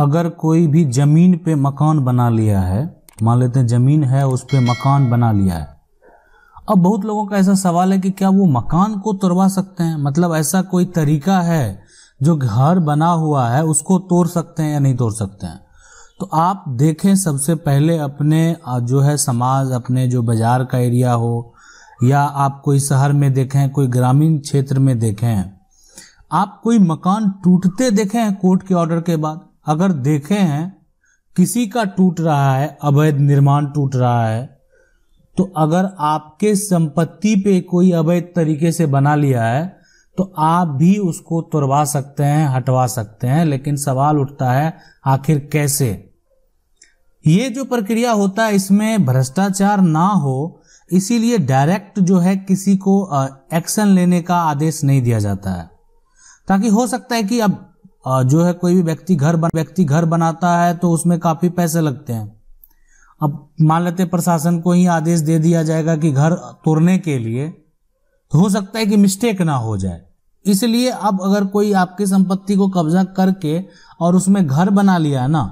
अगर कोई भी ज़मीन पे मकान बना लिया है मान लेते हैं ज़मीन है उस पर मकान बना लिया है अब बहुत लोगों का ऐसा सवाल है कि क्या वो मकान को तोड़वा सकते हैं मतलब ऐसा कोई तरीका है जो घर बना हुआ है उसको तोड़ सकते हैं या नहीं तोड़ सकते हैं तो आप देखें सबसे पहले अपने जो है समाज अपने जो बाज़ार का एरिया हो या आप कोई शहर में देखें कोई ग्रामीण क्षेत्र में देखें आप कोई मकान टूटते देखें कोर्ट के ऑर्डर के बाद अगर देखे हैं किसी का टूट रहा है अवैध निर्माण टूट रहा है तो अगर आपके संपत्ति पे कोई अवैध तरीके से बना लिया है तो आप भी उसको तोड़वा सकते हैं हटवा सकते हैं लेकिन सवाल उठता है आखिर कैसे ये जो प्रक्रिया होता है इसमें भ्रष्टाचार ना हो इसीलिए डायरेक्ट जो है किसी को एक्शन लेने का आदेश नहीं दिया जाता है ताकि हो सकता है कि अब जो है कोई भी व्यक्ति घर व्यक्ति घर बनाता है तो उसमें काफ़ी पैसे लगते हैं अब मान लेते प्रशासन को ही आदेश दे दिया जाएगा कि घर तोड़ने के लिए तो हो सकता है कि मिस्टेक ना हो जाए इसलिए अब अगर कोई आपकी संपत्ति को कब्जा करके और उसमें घर बना लिया है ना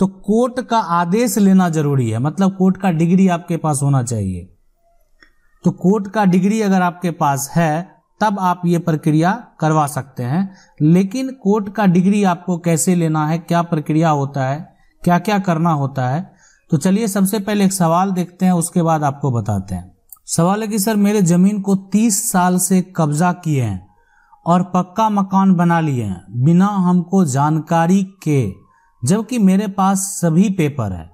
तो कोर्ट का आदेश लेना जरूरी है मतलब कोर्ट का डिग्री आपके पास होना चाहिए तो कोर्ट का डिग्री अगर आपके पास है तब आप ये प्रक्रिया करवा सकते हैं लेकिन कोर्ट का डिग्री आपको कैसे लेना है क्या प्रक्रिया होता है क्या क्या करना होता है तो चलिए सबसे पहले एक सवाल देखते हैं उसके बाद आपको बताते हैं सवाल है कि सर मेरे जमीन को 30 साल से कब्जा किए हैं और पक्का मकान बना लिए हैं बिना हमको जानकारी के जबकि मेरे पास सभी पेपर है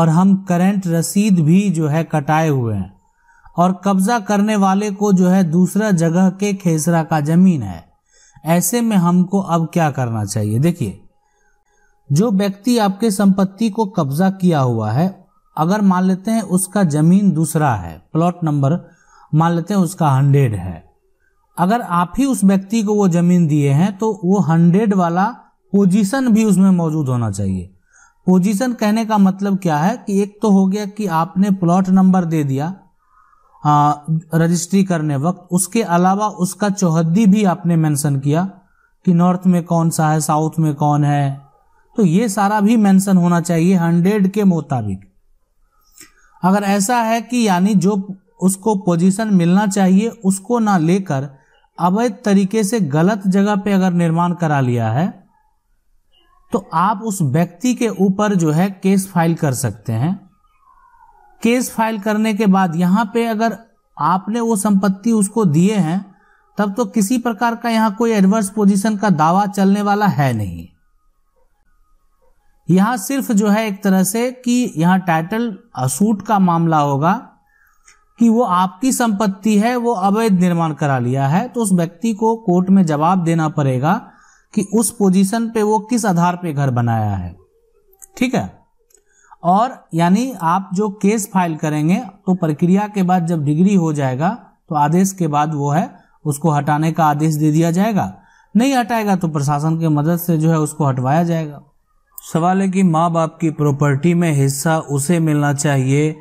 और हम करंट रसीद भी जो है कटाए हुए हैं और कब्जा करने वाले को जो है दूसरा जगह के खेसरा का जमीन है ऐसे में हमको अब क्या करना चाहिए देखिए जो व्यक्ति आपके संपत्ति को कब्जा किया हुआ है अगर मान लेते हैं उसका जमीन दूसरा है प्लॉट नंबर मान लेते हैं उसका हंड्रेड है अगर आप ही उस व्यक्ति को वो जमीन दिए हैं तो वो हंड्रेड वाला पोजीशन भी उसमें मौजूद होना चाहिए पोजीशन कहने का मतलब क्या है कि एक तो हो गया कि आपने प्लॉट नंबर दे दिया रजिस्ट्री करने वक्त उसके अलावा उसका चौहद्दी भी आपने मेंशन किया कि नॉर्थ में कौन सा है साउथ में कौन है तो ये सारा भी मेंशन होना चाहिए हंड्रेड के मुताबिक अगर ऐसा है कि यानी जो उसको पोजीशन मिलना चाहिए उसको ना लेकर अवैध तरीके से गलत जगह पे अगर निर्माण करा लिया है तो आप उस व्यक्ति के ऊपर जो है केस फाइल कर सकते हैं केस फाइल करने के बाद यहाँ पे अगर आपने वो संपत्ति उसको दिए हैं तब तो किसी प्रकार का यहां कोई एडवर्स पोजीशन का दावा चलने वाला है नहीं यहां सिर्फ जो है एक तरह से कि यहां टाइटल सूट का मामला होगा कि वो आपकी संपत्ति है वो अवैध निर्माण करा लिया है तो उस व्यक्ति को कोर्ट में जवाब देना पड़ेगा कि उस पोजीशन पे वो किस आधार पे घर बनाया है ठीक है और यानी आप जो केस फाइल करेंगे तो प्रक्रिया के बाद जब डिग्री हो जाएगा तो आदेश के बाद वो है उसको हटाने का आदेश दे दिया जाएगा नहीं हटाएगा तो प्रशासन के मदद से जो है उसको हटवाया जाएगा सवाल है कि माँ बाप की प्रॉपर्टी में हिस्सा उसे मिलना चाहिए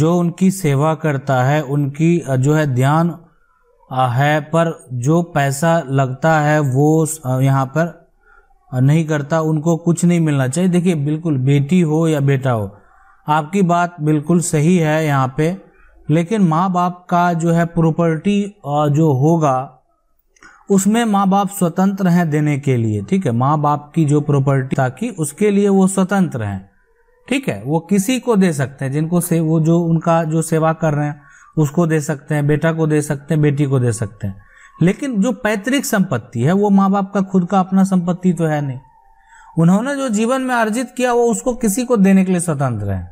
जो उनकी सेवा करता है उनकी जो है ध्यान है पर जो पैसा लगता है वो यहाँ पर नहीं करता उनको कुछ नहीं मिलना चाहिए देखिए बिल्कुल बेटी हो या बेटा हो आपकी बात बिल्कुल सही है यहाँ पे लेकिन माँ बाप का जो है प्रॉपर्टी जो होगा उसमें माँ बाप स्वतंत्र हैं देने के लिए ठीक है माँ बाप की जो प्रॉपर्टी ताकि उसके लिए वो स्वतंत्र हैं ठीक है वो किसी को दे सकते हैं जिनको से वो जो उनका जो सेवा कर रहे हैं उसको दे सकते हैं बेटा को दे सकते हैं बेटी को दे सकते हैं लेकिन जो पैतृक संपत्ति है वो माँ बाप का खुद का अपना संपत्ति तो है नहीं उन्होंने जो जीवन में अर्जित किया वो उसको किसी को देने के लिए स्वतंत्र है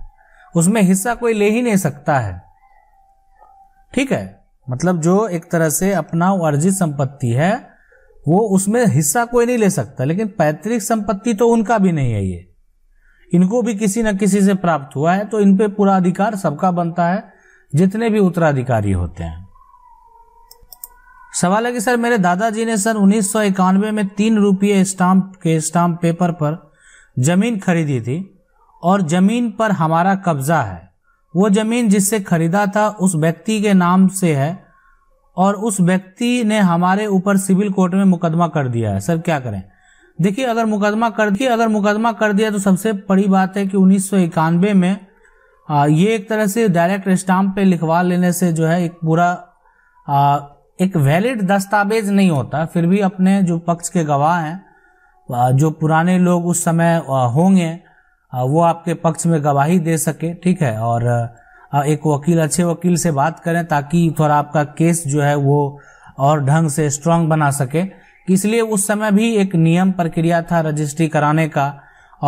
उसमें हिस्सा कोई ले ही नहीं सकता है ठीक है मतलब जो एक तरह से अपना अर्जित संपत्ति है वो उसमें हिस्सा कोई नहीं ले सकता लेकिन पैतृक संपत्ति तो उनका भी नहीं है ये इनको भी किसी न किसी से प्राप्त हुआ है तो इनपे पूरा अधिकार सबका बनता है जितने भी उत्तराधिकारी होते हैं सवाल है कि सर मेरे दादाजी ने सन उन्नीस में तीन रुपये स्टाम्प के स्टाम्प पेपर पर जमीन खरीदी थी और जमीन पर हमारा कब्जा है वो जमीन जिससे खरीदा था उस व्यक्ति के नाम से है और उस व्यक्ति ने हमारे ऊपर सिविल कोर्ट में मुकदमा कर दिया है सर क्या करें देखिए अगर मुकदमा कर दिया अगर मुकदमा कर दिया तो सबसे बड़ी बात है कि उन्नीस में आ, ये एक तरह से डायरेक्ट स्टाम्प पे लिखवा लेने से जो है एक पूरा एक वैलिड दस्तावेज नहीं होता फिर भी अपने जो पक्ष के गवाह हैं जो पुराने लोग उस समय होंगे वो आपके पक्ष में गवाही दे सके ठीक है और एक वकील अच्छे वकील से बात करें ताकि थोड़ा आपका केस जो है वो और ढंग से स्ट्रांग बना सके इसलिए उस समय भी एक नियम प्रक्रिया था रजिस्ट्री कराने का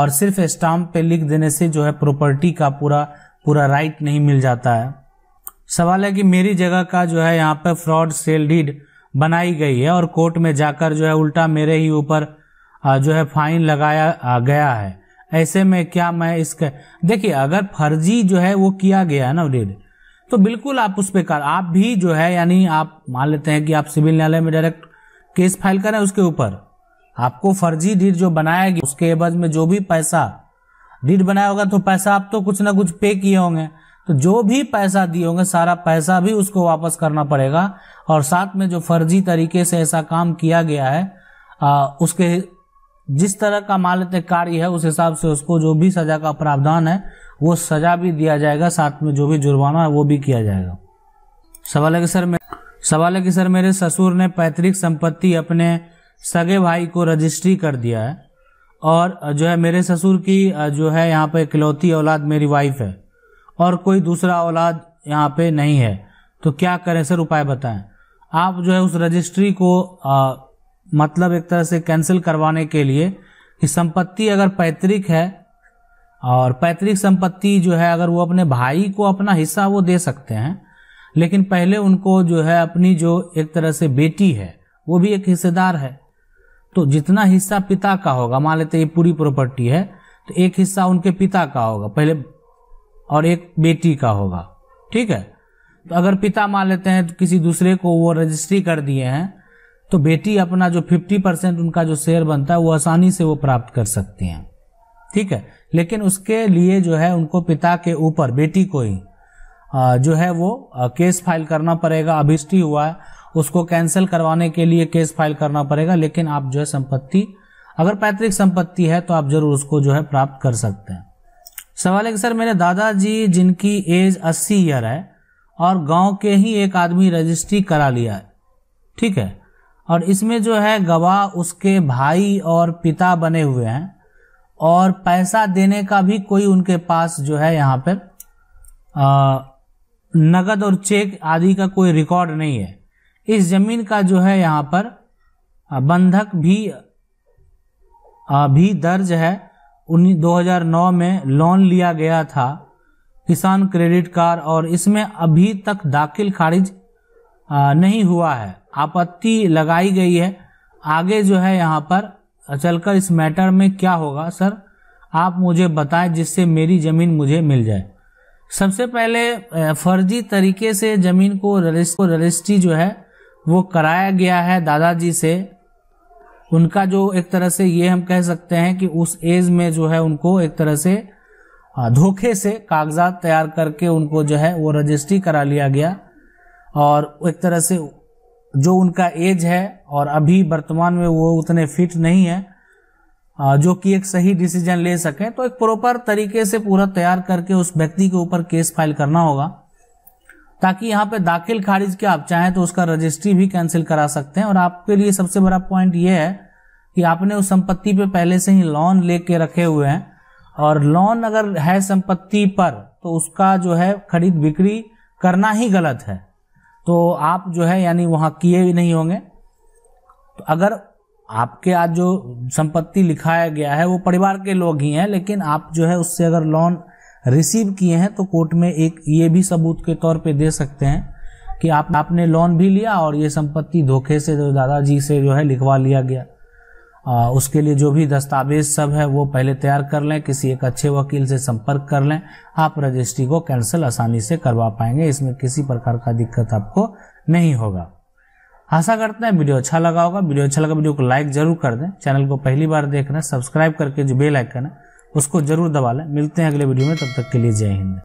और सिर्फ स्टाम्प पे लिख देने से जो है प्रॉपर्टी का पूरा पूरा राइट नहीं मिल जाता है सवाल है कि मेरी जगह का जो है यहाँ पर फ्रॉड सेल डीड बनाई गई है और कोर्ट में जाकर जो है उल्टा मेरे ही ऊपर जो है फाइन लगाया गया है ऐसे में क्या मैं इसका देखिए अगर फर्जी जो है वो किया गया है ना डेड तो बिल्कुल आप उस पर कर आप भी जो है यानी आप मान लेते हैं कि आप सिविल न्यायालय में डायरेक्ट केस फाइल करें उसके ऊपर आपको फर्जी डीड जो बनाया गया उसके एवज में जो भी पैसा डीड बनाया होगा तो पैसा आप तो कुछ ना कुछ पे किए होंगे तो जो भी पैसा दिए होंगे सारा पैसा भी उसको वापस करना पड़ेगा और साथ में जो फर्जी तरीके से ऐसा काम किया गया है आ, उसके जिस तरह का मालत कार्य है उस हिसाब से उसको जो भी सजा का प्रावधान है वो सजा भी दिया जाएगा साथ में जो भी जुर्माना है वो भी किया जाएगा सवाल है कि सर सवाल है कि सर मेरे ससुर ने पैतृक संपत्ति अपने सगे भाई को रजिस्ट्री कर दिया है और जो है मेरे ससुर की जो है यहाँ पे इकलौती औलाद मेरी वाइफ है और कोई दूसरा औलाद यहाँ पे नहीं है तो क्या करें सर उपाय बताएं आप जो है उस रजिस्ट्री को आ, मतलब एक तरह से कैंसिल करवाने के लिए कि संपत्ति अगर पैतृक है और पैतृक संपत्ति जो है अगर वो अपने भाई को अपना हिस्सा वो दे सकते हैं लेकिन पहले उनको जो है अपनी जो एक तरह से बेटी है वो भी एक हिस्सेदार है तो जितना हिस्सा पिता का होगा मान लेते ये पूरी प्रॉपर्टी है तो एक हिस्सा उनके पिता का होगा पहले और एक बेटी का होगा ठीक है तो अगर पिता मान लेते हैं तो किसी दूसरे को वो रजिस्ट्री कर दिए हैं तो बेटी अपना जो 50 परसेंट उनका जो शेयर बनता है वो आसानी से वो प्राप्त कर सकती हैं ठीक है लेकिन उसके लिए जो है उनको पिता के ऊपर बेटी को ही जो है वो केस फाइल करना पड़ेगा अभिष्टि हुआ है उसको कैंसिल करवाने के लिए केस फाइल करना पड़ेगा लेकिन आप जो है संपत्ति अगर पैतृक संपत्ति है तो आप जरूर उसको जो है प्राप्त कर सकते हैं सवाल है कि सर मेरे दादाजी जिनकी एज अस्सी ईयर है और गांव के ही एक आदमी रजिस्ट्री करा लिया है ठीक है और इसमें जो है गवाह उसके भाई और पिता बने हुए हैं और पैसा देने का भी कोई उनके पास जो है यहाँ पर नगद और चेक आदि का कोई रिकॉर्ड नहीं है इस जमीन का जो है यहाँ पर बंधक भी आ, भी दर्ज है 2009 में लोन लिया गया था किसान क्रेडिट कार्ड और इसमें अभी तक दाखिल खारिज नहीं हुआ है आपत्ति लगाई गई है आगे जो है यहाँ पर चलकर इस मैटर में क्या होगा सर आप मुझे बताएं जिससे मेरी ज़मीन मुझे मिल जाए सबसे पहले फर्जी तरीके से ज़मीन को रजिस्ट्री जो है वो कराया गया है दादाजी से उनका जो एक तरह से ये हम कह सकते हैं कि उस एज में जो है उनको एक तरह से धोखे से कागजात तैयार करके उनको जो है वो रजिस्ट्री करा लिया गया और एक तरह से जो उनका एज है और अभी वर्तमान में वो उतने फिट नहीं है जो कि एक सही डिसीजन ले सके तो एक प्रॉपर तरीके से पूरा तैयार करके उस व्यक्ति के ऊपर केस फाइल करना होगा ताकि यहाँ पे दाखिल खारिज के आप चाहें तो उसका रजिस्ट्री भी कैंसिल करा सकते हैं और आपके लिए सबसे बड़ा पॉइंट ये है कि आपने उस संपत्ति पे पहले से ही लोन लेके रखे हुए हैं और लोन अगर है संपत्ति पर तो उसका जो है खरीद बिक्री करना ही गलत है तो आप जो है यानी वहाँ किए भी नहीं होंगे तो अगर आपके आज जो संपत्ति लिखाया गया है वो परिवार के लोग ही हैं लेकिन आप जो है उससे अगर लोन रिसीव किए हैं तो कोर्ट में एक ये भी सबूत के तौर पे दे सकते हैं कि आप आपने लोन भी लिया और ये संपत्ति धोखे से जो दादाजी से जो है लिखवा लिया गया आ, उसके लिए जो भी दस्तावेज सब है वो पहले तैयार कर लें किसी एक अच्छे वकील से संपर्क कर लें आप रजिस्ट्री को कैंसिल आसानी से करवा पाएंगे इसमें किसी प्रकार का दिक्कत आपको नहीं होगा आशा करते हैं वीडियो अच्छा लगा होगा वीडियो अच्छा लगा वीडियो को लाइक जरूर कर दें चैनल को पहली बार देख रहे हैं सब्सक्राइब करके जो बेल आइकन है उसको जरूर दबा लें मिलते हैं अगले वीडियो में तब तक के लिए जय हिंद